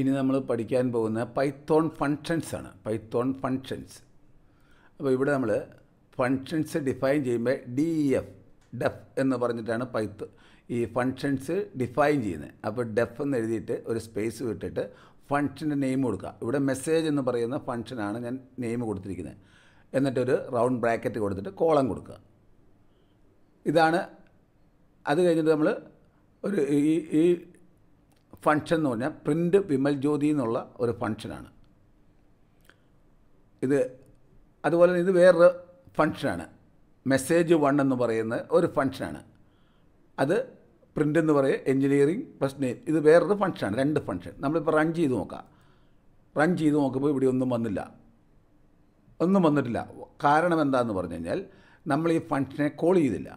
ഇനി നമ്മൾ പഠിക്കാൻ പോകുന്ന പൈത്തോൺ ഫങ്ഷൻസ് ആണ് പൈത്തോൺ ഫങ്ഷൻസ് അപ്പോൾ ഇവിടെ നമ്മൾ ഫങ്ഷൻസ് ഡിഫൈൻ ചെയ്യുമ്പോൾ ഡി എഫ് ഡെഫ് എന്ന് പറഞ്ഞിട്ടാണ് പൈത്ത് ഈ ഫങ്ഷൻസ് ഡിഫൈൻ ചെയ്യുന്നത് അപ്പോൾ ഡെഫ് എന്ന് എഴുതിയിട്ട് ഒരു സ്പേസ് വിട്ടിട്ട് ഫങ്ഷൻ്റെ നെയിം കൊടുക്കുക ഇവിടെ മെസ്സേജ് എന്ന് പറയുന്ന ഫങ്ഷനാണ് ഞാൻ നെയിം കൊടുത്തിരിക്കുന്നത് എന്നിട്ടൊരു റൗണ്ട് ബ്രാക്കറ്റ് കൊടുത്തിട്ട് കോളം കൊടുക്കുക ഇതാണ് അത് കഴിഞ്ഞിട്ട് നമ്മൾ ഒരു ഈ ഈ ഫങ്ഷൻ എന്ന് പറഞ്ഞാൽ പ്രിൻ്റ് വിമൽ ജ്യോതി എന്നുള്ള ഒരു ഫങ്ഷനാണ് ഇത് അതുപോലെ ഇത് വേറൊരു ഫങ്ഷനാണ് മെസ്സേജ് വൺ എന്ന് പറയുന്ന ഒരു ഫങ്ഷനാണ് അത് പ്രിൻ്റ് എന്ന് പറയുക എഞ്ചിനീയറിംഗ് പ്ലസ് നെയിം ഇത് വേറൊരു ഫങ്ഷനാണ് രണ്ട് ഫങ്ഷൻ നമ്മളിപ്പോൾ റൺ ചെയ്ത് നോക്കാം റൺ ചെയ്ത് നോക്കുമ്പോൾ ഇവിടെ ഒന്നും വന്നില്ല ഒന്നും വന്നിട്ടില്ല കാരണം എന്താണെന്ന് പറഞ്ഞു കഴിഞ്ഞാൽ നമ്മൾ ഈ ഫങ്ഷനെ കോൾ ചെയ്തില്ല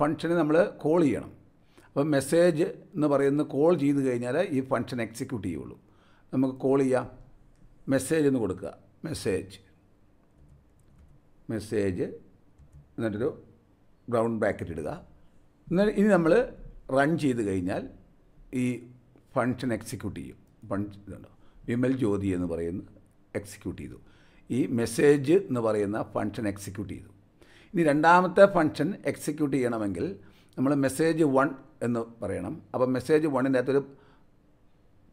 ഫങ്ഷനെ നമ്മൾ കോൾ ചെയ്യണം അപ്പോൾ മെസ്സേജ് എന്ന് പറയുന്നത് കോൾ ചെയ്ത് കഴിഞ്ഞാൽ ഈ ഫങ്ഷൻ എക്സിക്യൂട്ട് ചെയ്യുള്ളൂ നമുക്ക് കോൾ ചെയ്യാം മെസ്സേജ് എന്ന് കൊടുക്കുക മെസ്സേജ് മെസ്സേജ് എന്നിട്ടൊരു ബ്രൗൺ ബ്രാക്കറ്റ് ഇടുക എന്നാൽ ഇനി നമ്മൾ റൺ ചെയ്ത് കഴിഞ്ഞാൽ ഈ ഫങ്ഷൻ എക്സിക്യൂട്ട് ചെയ്യും ഫങ്ഷൻ വിമൽ ജ്യോതി എന്ന് പറയുന്ന എക്സിക്യൂട്ട് ചെയ്തു ഈ മെസ്സേജ് എന്ന് പറയുന്ന ഫങ്ഷൻ എക്സിക്യൂട്ട് ചെയ്തു ഇനി രണ്ടാമത്തെ ഫങ്ഷൻ എക്സിക്യൂട്ട് ചെയ്യണമെങ്കിൽ നമ്മൾ മെസ്സേജ് വൺ എന്ന് പറയണം അപ്പോൾ മെസ്സേജ് വണ്ണിൻ്റെ അകത്തൊരു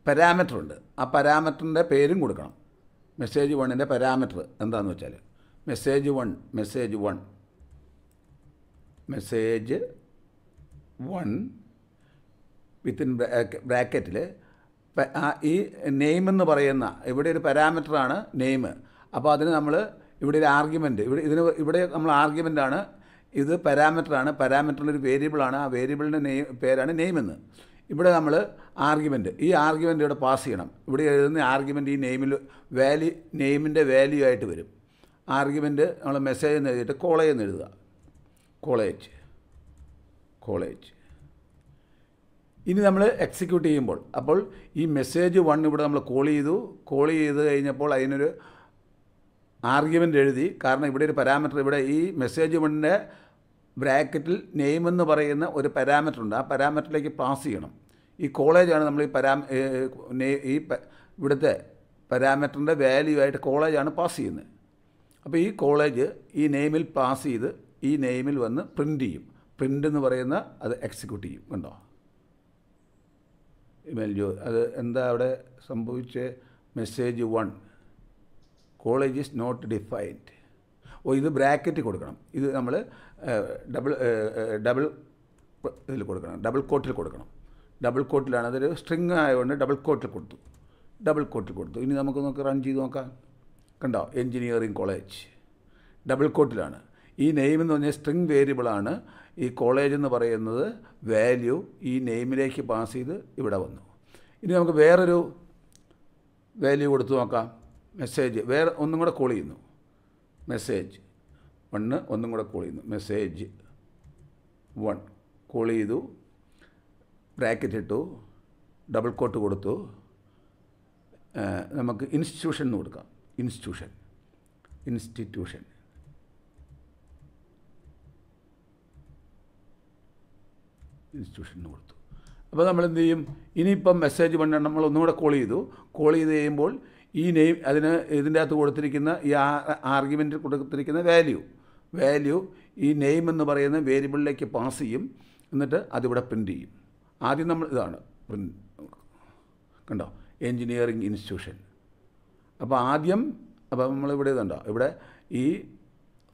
പാരാമീറ്റർ ഉണ്ട് ആ പാരാമീറ്ററിൻ്റെ പേരും കൊടുക്കണം മെസ്സേജ് വണ്ണിൻ്റെ പാരാമീറ്റർ എന്താണെന്ന് വെച്ചാൽ message one message one message one within ബ്രാക്കറ്റിൽ ഈ നെയിം എന്ന് പറയുന്ന ഇവിടെ ഒരു പാരാമീറ്ററാണ് നെയിം അപ്പോൾ അതിന് നമ്മൾ ഇവിടെ ഒരു ആർഗ്യുമെൻറ്റ് ഇവിടെ ഇതിന് ഇവിടെ നമ്മൾ ആർഗ്യുമെൻ്റാണ് ഇത് പാരാമീറ്ററാണ് വേരിയബിൾ വേരിയബിളാണ് ആ വേരിയബിളിൻ്റെ നെയിം പേരാണ് നെയിം എന്ന് ഇവിടെ നമ്മൾ ആർഗ്യുമെൻറ്റ് ഈ ആർഗ്യുമെൻ്റ് ഇവിടെ പാസ് ചെയ്യണം ഇവിടെ എഴുതുന്ന ആർഗ്യുമെൻ്റ് ഈ നെയിമിൽ വാല്യൂ നെയിമിൻ്റെ വാല്യൂ ആയിട്ട് വരും ആർഗ്യുമെൻ്റ് നമ്മൾ മെസ്സേജ് എന്ന് എഴുതിയിട്ട് കോളേജ് എന്ന് എഴുതുക കോളേജ് കോളേജ് ഇനി നമ്മൾ എക്സിക്യൂട്ട് ചെയ്യുമ്പോൾ അപ്പോൾ ഈ മെസ്സേജ് വൺ ഇവിടെ നമ്മൾ കോൾ ചെയ്തു കോൾ ചെയ്ത് കഴിഞ്ഞപ്പോൾ അതിനൊരു ആർഗ്യുമെൻ്റ് എഴുതി കാരണം ഇവിടെ ഒരു പാരാമീറ്റർ ഇവിടെ ഈ മെസ്സേജ് വണ്ണിൻ്റെ ബ്രാക്കറ്റിൽ നെയിം എന്ന് പറയുന്ന ഒരു പാരാമീറ്റർ ഉണ്ട് ആ പാരാമീറ്ററിലേക്ക് പാസ് ചെയ്യണം ഈ കോളേജാണ് നമ്മൾ ഈ പരാ ഈ ഇവിടുത്തെ പാരാമീറ്ററിൻ്റെ വാല്യൂ ആയിട്ട് കോളേജാണ് പാസ് ചെയ്യുന്നത് അപ്പോൾ ഈ കോളേജ് ഈ നെയിമിൽ പാസ് ചെയ്ത് ഈ നെയിമിൽ വന്ന് പ്രിൻ്റ് ചെയ്യും പ്രിൻ്റ് എന്ന് പറയുന്ന അത് എക്സിക്യൂട്ട് ചെയ്യും കണ്ടോ ഇമെയിൽ ജോ അത് എന്താ അവിടെ സംഭവിച്ച മെസ്സേജ് വൺ കോളേജ് ഈസ് നോട്ട് ഡിഫൈൻഡ് ഓ ഇത് ബ്രാക്കറ്റ് കൊടുക്കണം ഇത് നമ്മൾ ഡബിൾ ഡബിൾ ഇതിൽ കൊടുക്കണം ഡബിൾ കോട്ടിൽ കൊടുക്കണം ഡബിൾ കോട്ടിലാണ് അതൊരു സ്ട്രിങ് ആയതുകൊണ്ട് ഡബിൾ കോട്ടിൽ കൊടുത്തു ഡബിൾ കോട്ടിൽ കൊടുത്തു ഇനി നമുക്ക് നമുക്ക് റൺ ചെയ്ത് നോക്കാം കണ്ടോ എൻജിനീയറിങ് കോളേജ് ഡബിൾ കോട്ടിലാണ് ഈ നെയിം എന്ന് പറഞ്ഞാൽ സ്ട്രിങ് വേരിയബിളാണ് ഈ കോളേജ് എന്ന് പറയുന്നത് വാല്യൂ ഈ നെയിമിലേക്ക് പാസ് ചെയ്ത് ഇവിടെ വന്നു ഇനി നമുക്ക് വേറൊരു വാല്യൂ കൊടുത്തു നോക്കാം മെസ്സേജ് വേറെ ഒന്നും കൂടെ കോൾ ചെയ്യുന്നു മെസ്സേജ് വണ്ണ് ഒന്നും കൂടെ കോൾ ചെയ്യുന്നു മെസ്സേജ് വൺ കോൾ ചെയ്തു ബ്രാക്കറ്റ് ഇട്ടു ഡബിൾ കോട്ട് കൊടുത്തു നമുക്ക് ഇൻസ്റ്റിറ്റ്യൂഷൻ എന്ന് കൊടുക്കാം ഇൻസ്റ്റിറ്റ്യൂഷൻ ഇൻസ്റ്റിറ്റ്യൂഷൻ ഇൻസ്റ്റിറ്റ്യൂഷൻ കൊടുത്തു അപ്പോൾ നമ്മൾ എന്ത് ചെയ്യും ഇനിയിപ്പം മെസ്സേജ് നമ്മൾ ഒന്നുകൂടെ കോൾ ചെയ്തു കോൾ ചെയ്ത് കഴിയുമ്പോൾ ഈ നെയിം അതിന് ഇതിൻ്റെ അകത്ത് കൊടുത്തിരിക്കുന്ന ഈ ആർഗ്യുമെൻറ്റിൽ കൊടുത്തിരിക്കുന്ന വാല്യൂ വാല്യൂ ഈ നെയിം എന്ന് പറയുന്ന വേരിയബിളിലേക്ക് പാസ് ചെയ്യും എന്നിട്ട് അതിവിടെ പ്രിൻ്റ് ചെയ്യും ആദ്യം നമ്മൾ ഇതാണ് പ്രിൻ്റ് കണ്ടോ എൻജിനീയറിംഗ് ഇൻസ്റ്റിറ്റ്യൂഷൻ അപ്പോൾ ആദ്യം അപ്പോൾ നമ്മളിവിടെ ഇതുണ്ടോ ഇവിടെ ഈ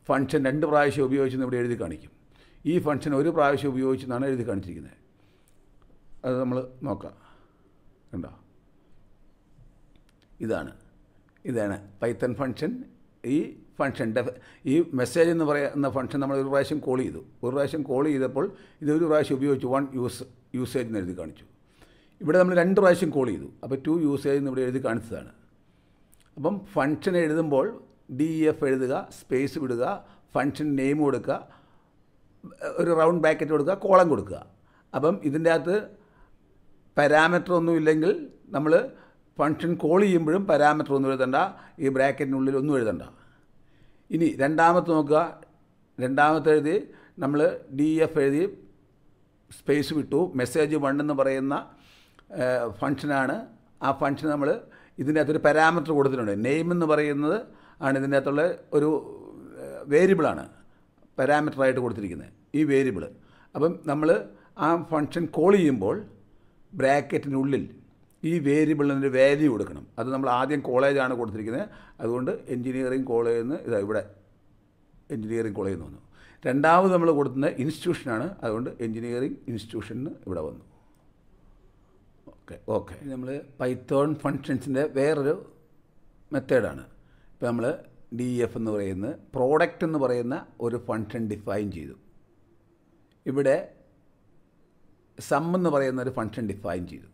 ഫങ്ഷൻ രണ്ട് പ്രാവശ്യം ഉപയോഗിച്ച് ഇവിടെ എഴുതി കാണിക്കും ഈ ഫങ്ഷൻ ഒരു പ്രാവശ്യം ഉപയോഗിച്ചെന്നാണ് എഴുതി കാണിച്ചിരിക്കുന്നത് അത് നമ്മൾ നോക്കാം കണ്ടോ ഇതാണ് ഇതാണ് പൈത്തൺ ഫംഗ്ഷൻ ഈ ഫംഗ്ഷൻ ഈ മെസ്സേജ് എന്ന് പറയുന്ന ഫംഗ്ഷൻ നമ്മൾ ഒരു പ്രാവശ്യം കോൾ ചെയ്തു ഒരു പ്രാവശ്യം കോൾ ചെയ്തപ്പോൾ ഇത് ഒരു പ്രാവശ്യം ഉപയോഗിച്ച് വൺ യൂസ് യൂസേജ് എന്ന് എഴുതി കാണിച്ചു ഇവിടെ നമ്മൾ രണ്ട് പ്രാവശ്യം കോൾ ചെയ്തു അപ്പോൾ ടു യൂസേജ് എന്ന് ഇവിടെ എഴുതി കാണിച്ചതാണ് അപ്പം ഫംഗ്ഷൻ എഴുതുമ്പോൾ ഡി എഫ് എഴുതുക സ്പേസ് വിടുക ഫംഗ്ഷൻ നെയിം കൊടുക്കുക ഒരു റൗണ്ട് ബ്രാക്കറ്റ് കൊടുക്കുക കോളം കൊടുക്കുക അപ്പം ഇതിൻ്റെ അകത്ത് പാരാമീറ്റർ ഒന്നും ഇല്ലെങ്കിൽ നമ്മൾ ഫങ്ഷൻ കോൾ ചെയ്യുമ്പോഴും പാരാമീറ്റർ ഒന്നും എഴുതണ്ട ഈ ബ്രാക്കറ്റിനുള്ളിൽ ഒന്നും എഴുതണ്ട ഇനി രണ്ടാമത്തെ നോക്കുക രണ്ടാമത്തെ എഴുതി നമ്മൾ ഡി എഫ് എഴുതി സ്പേസ് വിട്ടു മെസ്സേജ് വൺ എന്ന് പറയുന്ന ഫങ്ഷനാണ് ആ ഫങ്ഷൻ നമ്മൾ ഇതിനകത്തൊരു പാരാമീറ്റർ കൊടുത്തിട്ടുണ്ട് നെയിം എന്ന് പറയുന്നത് ആണ് ഇതിനകത്തുള്ള ഒരു വേരിയബിളാണ് പാരാമീറ്ററായിട്ട് കൊടുത്തിരിക്കുന്നത് ഈ വേരിയബിൾ അപ്പം നമ്മൾ ആ ഫങ്ഷൻ കോൾ ചെയ്യുമ്പോൾ ബ്രാക്കറ്റിനുള്ളിൽ ഈ വേരിയബിളിന് വാല്യൂ കൊടുക്കണം അത് നമ്മൾ ആദ്യം കോളേജാണ് കൊടുത്തിരിക്കുന്നത് അതുകൊണ്ട് എൻജിനീയറിങ് കോളേജിൽ നിന്ന് ഇതാ ഇവിടെ എൻജിനീയറിങ് കോളേജിൽ നിന്ന് വന്നു രണ്ടാമത് നമ്മൾ കൊടുക്കുന്ന ഇൻസ്റ്റിറ്റ്യൂഷനാണ് അതുകൊണ്ട് ഇൻസ്റ്റിറ്റ്യൂഷനിൽ ഇൻസ്റ്റിറ്റ്യൂഷൻ ഇവിടെ വന്നു ഓക്കെ ഓക്കെ നമ്മൾ പൈത്തോൺ ഫങ്ഷൻസിൻ്റെ വേറൊരു മെത്തേഡാണ് ഇപ്പോൾ നമ്മൾ ഡി എഫ് e എന്ന് പറയുന്ന പ്രോഡക്റ്റ് എന്ന് പറയുന്ന ഒരു ഫങ്ഷൻ ഡിഫൈൻ ചെയ്തു ഇവിടെ സം എന്ന് പറയുന്ന ഒരു ഫങ്ഷൻ ഡിഫൈൻ ചെയ്തു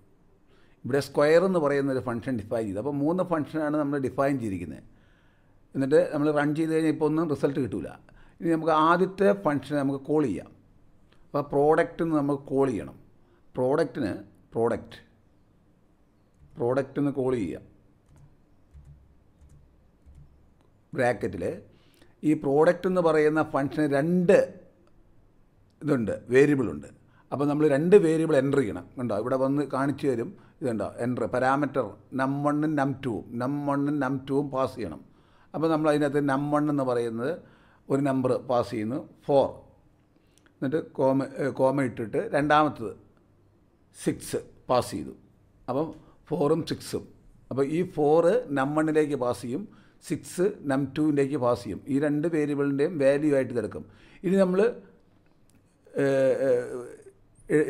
ഇവിടെ സ്ക്വയർ എന്ന് പറയുന്ന ഒരു ഫംഗ്ഷൻ ഡിഫൈൻ ചെയ്ത് അപ്പോൾ മൂന്ന് ഫംഗ്ഷനാണ് നമ്മൾ ഡിഫൈൻ ചെയ്തിരിക്കുന്നത് എന്നിട്ട് നമ്മൾ റൺ ചെയ്ത് കഴിഞ്ഞാൽ ഇപ്പോൾ ഒന്നും റിസൾട്ട് കിട്ടില്ല ഇനി നമുക്ക് ആദ്യത്തെ ഫംഗ്ഷൻ നമുക്ക് കോൾ ചെയ്യാം അപ്പോൾ പ്രോഡക്റ്റ് എന്ന് നമുക്ക് കോൾ ചെയ്യണം പ്രോഡക്റ്റിന് പ്രോഡക്റ്റ് പ്രോഡക്റ്റ് എന്ന് കോൾ ചെയ്യാം ബ്രാക്കറ്റിൽ ഈ പ്രോഡക്റ്റ് എന്ന് പറയുന്ന ഫംഗ്ഷന് രണ്ട് ഇതുണ്ട് വേരിയബിളുണ്ട് അപ്പോൾ നമ്മൾ രണ്ട് വേരിയബിൾ എൻ്റർ ചെയ്യണം കണ്ടോ ഇവിടെ വന്ന് കാണിച്ചു തരും ഇതുണ്ടോ എൻ്റർ പാരാമീറ്റർ നം വണ്ണും നം ടൂവും നം വണ്ണും നം ടൂവും പാസ് ചെയ്യണം അപ്പോൾ നമ്മൾ അതിനകത്ത് നം വൺ എന്ന് പറയുന്നത് ഒരു നമ്പർ പാസ് ചെയ്യുന്നു ഫോർ എന്നിട്ട് കോമ കോമ ഇട്ടിട്ട് രണ്ടാമത്തത് സിക്സ് പാസ് ചെയ്തു അപ്പം ഫോറും സിക്സും അപ്പോൾ ഈ ഫോറ് നം വണ്ണിലേക്ക് പാസ് ചെയ്യും സിക്സ് നം ടുവിലേക്ക് പാസ് ചെയ്യും ഈ രണ്ട് വേരിയബിളിൻ്റെയും വാല്യൂ ആയിട്ട് കിടക്കും ഇനി നമ്മൾ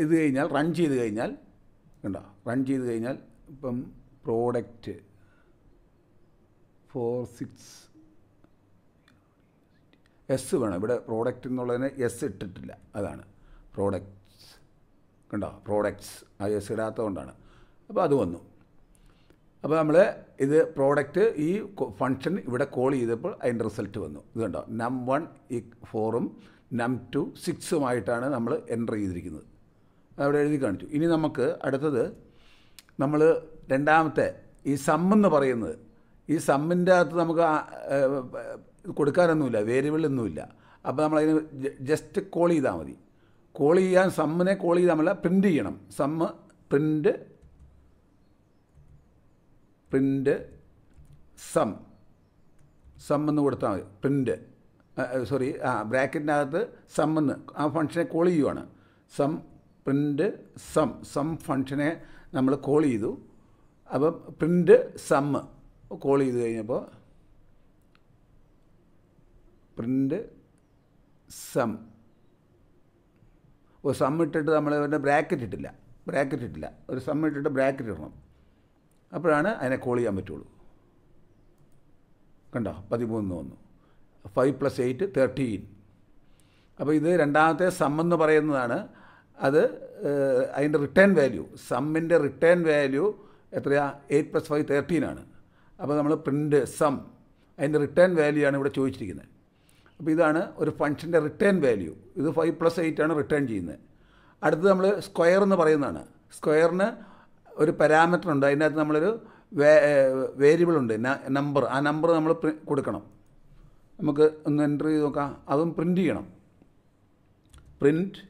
ഇത് കഴിഞ്ഞാൽ റൺ ചെയ്ത് കഴിഞ്ഞാൽ കണ്ടോ റൺ ചെയ്ത് കഴിഞ്ഞാൽ ഇപ്പം പ്രോഡക്റ്റ് ഫോർ സിക്സ് എസ് വേണം ഇവിടെ പ്രോഡക്റ്റ് എന്നുള്ളതിന് എസ് ഇട്ടിട്ടില്ല അതാണ് പ്രോഡക്റ്റ്സ് കണ്ടോ പ്രോഡക്റ്റ്സ് ആ എസ് ഇടാത്തതുകൊണ്ടാണ് അപ്പോൾ അത് വന്നു അപ്പോൾ നമ്മൾ ഇത് പ്രോഡക്റ്റ് ഈ ഫങ്ഷൻ ഇവിടെ കോൾ ചെയ്തപ്പോൾ അതിൻ്റെ റിസൾട്ട് വന്നു ഇത് കണ്ടോ നം വൺ ഈ ഫോറും നം ടു സിക്സുമായിട്ടാണ് നമ്മൾ എൻ്റർ ചെയ്തിരിക്കുന്നത് അവിടെ എഴുതി കാണിച്ചു ഇനി നമുക്ക് അടുത്തത് നമ്മൾ രണ്ടാമത്തെ ഈ സമ്മെന്ന് പറയുന്നത് ഈ സമ്മിൻ്റെ അകത്ത് നമുക്ക് കൊടുക്കാനൊന്നുമില്ല വേരിയബിൾ ഒന്നുമില്ല അപ്പോൾ നമ്മളതിന് ജസ്റ്റ് കോൾ ചെയ്താൽ മതി കോൾ ചെയ്യാൻ സമ്മിനെ കോൾ ചെയ്താൽ പ്രിൻ്റ് ചെയ്യണം sum print print sum sum എന്ന് കൊടുത്താൽ മതി പ്രിൻ്റ് സോറി ആ ബ്രാക്കറ്റിനകത്ത് സമ്മെന്ന് ആ ഫങ്ഷനെ കോൾ ചെയ്യുവാണ് സം പ്രിൻ്റ് സം സം ഫങ്ഷനെ നമ്മൾ കോൾ ചെയ്തു അപ്പം പ്രിൻ്റ് സം കോൾ ചെയ്ത് കഴിഞ്ഞപ്പോൾ പ്രിൻ്റ് സം ഒരു സം ഇട്ടിട്ട് നമ്മൾ അവരുടെ ബ്രാക്കറ്റ് ഇട്ടില്ല ബ്രാക്കറ്റ് ഇട്ടില്ല ഒരു സം ഇട്ടിട്ട് ബ്രാക്കറ്റ് ഇടണം അപ്പോഴാണ് അതിനെ കോൾ ചെയ്യാൻ പറ്റുള്ളൂ കണ്ടോ പതിമൂന്ന് വന്നു ഫൈവ് പ്ലസ് എയ്റ്റ് തേർട്ടീൻ അപ്പോൾ ഇത് രണ്ടാമത്തെ സമ്മെന്ന് എന്ന് പറയുന്നതാണ് അത് അതിൻ്റെ റിട്ടേൺ വാല്യൂ സമ്മിൻ്റെ റിട്ടേൺ വാല്യൂ എത്രയാ എയ്റ്റ് പ്ലസ് ഫൈവ് ആണ് അപ്പോൾ നമ്മൾ പ്രിൻ്റ് സം അതിൻ്റെ റിട്ടേൺ വാല്യൂ ആണ് ഇവിടെ ചോദിച്ചിരിക്കുന്നത് അപ്പോൾ ഇതാണ് ഒരു ഫംഗ്ഷൻ്റെ റിട്ടേൺ വാല്യൂ ഇത് ഫൈവ് പ്ലസ് എയ്റ്റ് ആണ് റിട്ടേൺ ചെയ്യുന്നത് അടുത്തത് നമ്മൾ സ്ക്വയർ എന്ന് പറയുന്നതാണ് സ്ക്വയറിന് ഒരു പാരാമീറ്റർ ഉണ്ട് അതിനകത്ത് നമ്മളൊരു വേരിയബിൾ ഉണ്ട് നമ്പർ ആ നമ്പർ നമ്മൾ കൊടുക്കണം നമുക്ക് ഒന്ന് എൻ്റർ ചെയ്ത് നോക്കാം അതും പ്രിൻ്റ് ചെയ്യണം പ്രിൻറ്റ്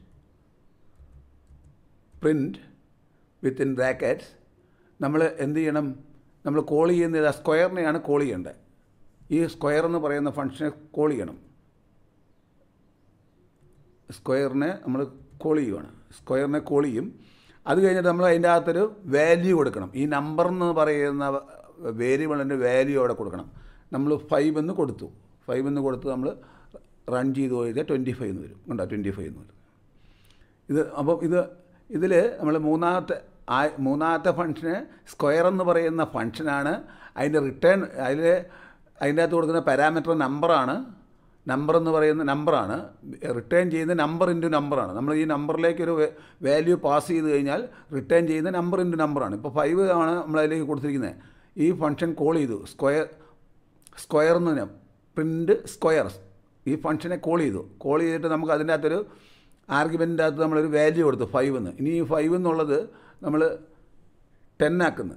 പ്രിൻറ്റ് വിത്തിൻ ബ്രാക്കറ്റ്സ് നമ്മൾ എന്ത് ചെയ്യണം നമ്മൾ കോൾ ചെയ്യുന്നത് ആ സ്ക്വയറിനെയാണ് കോൾ ചെയ്യേണ്ടത് ഈ സ്ക്വയർ എന്ന് പറയുന്ന ഫങ്ഷനെ കോൾ ചെയ്യണം സ്ക്വയറിനെ നമ്മൾ കോൾ ചെയ്യുകയാണ് സ്ക്വയറിനെ കോൾ ചെയ്യും അത് കഴിഞ്ഞിട്ട് നമ്മൾ അതിൻ്റെ അകത്തൊരു വാല്യൂ കൊടുക്കണം ഈ നമ്പർ എന്ന് പറയുന്ന വേരിയബിളിൻ്റെ വാല്യൂ അവിടെ കൊടുക്കണം നമ്മൾ ഫൈവ് എന്ന് കൊടുത്തു ഫൈവ് എന്ന് കൊടുത്ത് നമ്മൾ റൺ ചെയ്ത് പോയത് ട്വൻറ്റി ഫൈവ് എന്ന് വരും ഉണ്ടോ ട്വൻറ്റി ഫൈവ് എന്ന് വരും ഇത് അപ്പം ഇത് ഇതിൽ നമ്മൾ മൂന്നാമത്തെ ആ മൂന്നാമത്തെ ഫങ്ഷന് സ്ക്വയർ എന്ന് പറയുന്ന ഫങ്ഷനാണ് അതിൻ്റെ റിട്ടേൺ അതിൽ അതിൻ്റെ അകത്ത് കൊടുക്കുന്ന പാരാമീറ്റർ നമ്പറാണ് നമ്പർ എന്ന് പറയുന്ന നമ്പറാണ് റിട്ടേൺ ചെയ്യുന്ന നമ്പർ ഇൻറ്റു നമ്പറാണ് നമ്മൾ ഈ നമ്പറിലേക്ക് ഒരു വാല്യൂ പാസ് ചെയ്ത് കഴിഞ്ഞാൽ റിട്ടേൺ ചെയ്യുന്ന നമ്പർ ഇൻറ്റു നമ്പറാണ് ഇപ്പോൾ ഫൈവ് ആണ് നമ്മൾ അതിലേക്ക് കൊടുത്തിരിക്കുന്നത് ഈ ഫങ്ഷൻ കോൾ ചെയ്തു സ്ക്വയർ സ്ക്വയർ എന്ന് പറഞ്ഞാൽ പ്രിൻറ്റ് സ്ക്വയർ ഈ ഫങ്ഷനെ കോൾ ചെയ്തു കോൾ ചെയ്തിട്ട് നമുക്ക് അതിൻ്റെ അകത്തൊരു ആർഗ്യുമെൻ്റിൻ്റെ അകത്ത് നമ്മളൊരു വാല്യൂ കൊടുത്തു ഫൈവ് എന്ന് ഇനി ഈ ഫൈവ് എന്നുള്ളത് നമ്മൾ ടെന്നാക്കുന്നു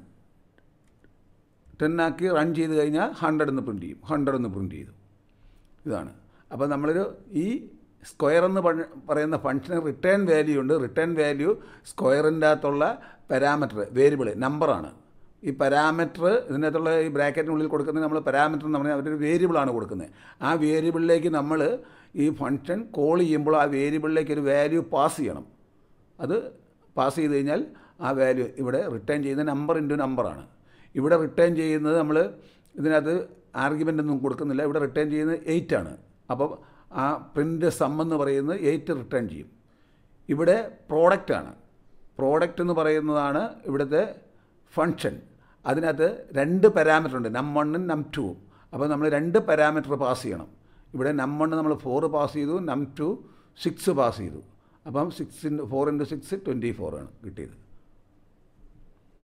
ടെന്നാക്കി റൺ ചെയ്ത് കഴിഞ്ഞാൽ ഹൺഡ്രഡ് എന്ന് പ്രിൻറ്റ് ചെയ്യും ഹൺഡ്രഡ് എന്ന് പ്രിൻറ്റ് ചെയ്തു ഇതാണ് അപ്പോൾ നമ്മളൊരു ഈ സ്ക്വയർ എന്ന് പറയുന്ന ഫംഗ്ഷന് റിട്ടേൺ വാല്യൂ ഉണ്ട് റിട്ടേൺ വാല്യൂ സ്ക്വയറിൻ്റെ അകത്തുള്ള പാരാമീറ്റർ വേരിയബിൾ നമ്പറാണ് ഈ പാരാമീറ്റർ ഇതിനകത്തുള്ള ഈ ബ്രാക്കറ്റിനുള്ളിൽ കൊടുക്കുന്നത് നമ്മൾ പാരാമീറ്റർ എന്ന് പറഞ്ഞാൽ അവരൊരു വേരിയബിളാണ് കൊടുക്കുന്നത് ആ വേരിയബിളിലേക്ക് നമ്മൾ ഈ ഫങ്ഷൻ കോൾ ചെയ്യുമ്പോൾ ആ വേരിയബിളിലേക്ക് ഒരു വാല്യൂ പാസ് ചെയ്യണം അത് പാസ് ചെയ്ത് കഴിഞ്ഞാൽ ആ വാല്യൂ ഇവിടെ റിട്ടേൺ ചെയ്യുന്ന നമ്പർ ഇൻറ്റു നമ്പറാണ് ഇവിടെ റിട്ടേൺ ചെയ്യുന്നത് നമ്മൾ ഇതിനകത്ത് ആർഗ്യുമെൻ്റ് ഒന്നും കൊടുക്കുന്നില്ല ഇവിടെ റിട്ടേൺ ചെയ്യുന്നത് എയ്റ്റ് ആണ് അപ്പോൾ ആ പ്രിൻ്റ് സം എന്ന് പറയുന്നത് എയ്റ്റ് റിട്ടേൺ ചെയ്യും ഇവിടെ പ്രോഡക്റ്റാണ് പ്രോഡക്റ്റ് എന്ന് പറയുന്നതാണ് ഇവിടുത്തെ ഫങ്ഷൻ അതിനകത്ത് രണ്ട് പാരാമീറ്റർ ഉണ്ട് നം വണ്ണും നം ടുവും അപ്പോൾ നമ്മൾ രണ്ട് പാരാമീറ്റർ പാസ് ചെയ്യണം ഇവിടെ നം വണ്ണ് നമ്മൾ ഫോർ പാസ് ചെയ്തു നം ടു സിക്സ് പാസ് ചെയ്തു അപ്പം six into four into six twenty ഫോറാണ് കിട്ടിയത്